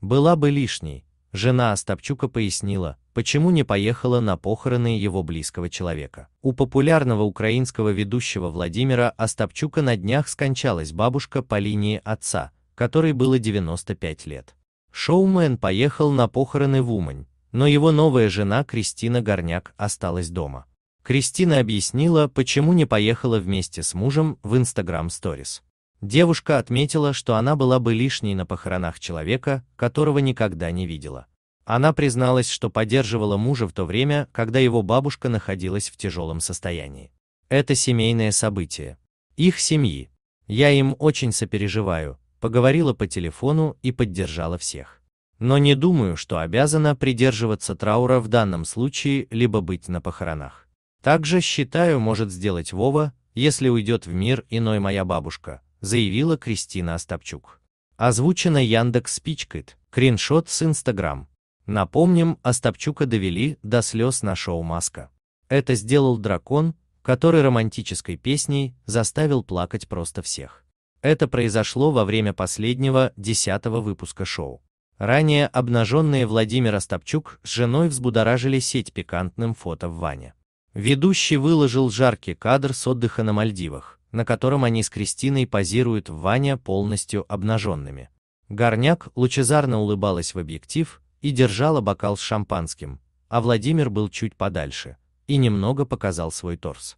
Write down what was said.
была бы лишней. Жена Остапчука пояснила, почему не поехала на похороны его близкого человека. У популярного украинского ведущего Владимира Остапчука на днях скончалась бабушка по линии отца, которой было 95 лет. Шоумен поехал на похороны в Умань, но его новая жена Кристина Горняк осталась дома. Кристина объяснила, почему не поехала вместе с мужем в Instagram Stories. Девушка отметила, что она была бы лишней на похоронах человека, которого никогда не видела. Она призналась, что поддерживала мужа в то время, когда его бабушка находилась в тяжелом состоянии. Это семейное событие. Их семьи. Я им очень сопереживаю, поговорила по телефону и поддержала всех. Но не думаю, что обязана придерживаться траура в данном случае, либо быть на похоронах. Также считаю, может сделать Вова, если уйдет в мир иной моя бабушка, заявила Кристина Остапчук. Озвучено Яндекс Спичкит, криншот с Инстаграм. Напомним, Остапчука довели до слез на шоу «Маска». Это сделал дракон, который романтической песней заставил плакать просто всех. Это произошло во время последнего, десятого выпуска шоу. Ранее обнаженные Владимир Остапчук с женой взбудоражили сеть пикантным фото в ванне. Ведущий выложил жаркий кадр с отдыха на Мальдивах на котором они с Кристиной позируют в ванне полностью обнаженными. Горняк лучезарно улыбалась в объектив и держала бокал с шампанским, а Владимир был чуть подальше и немного показал свой торс.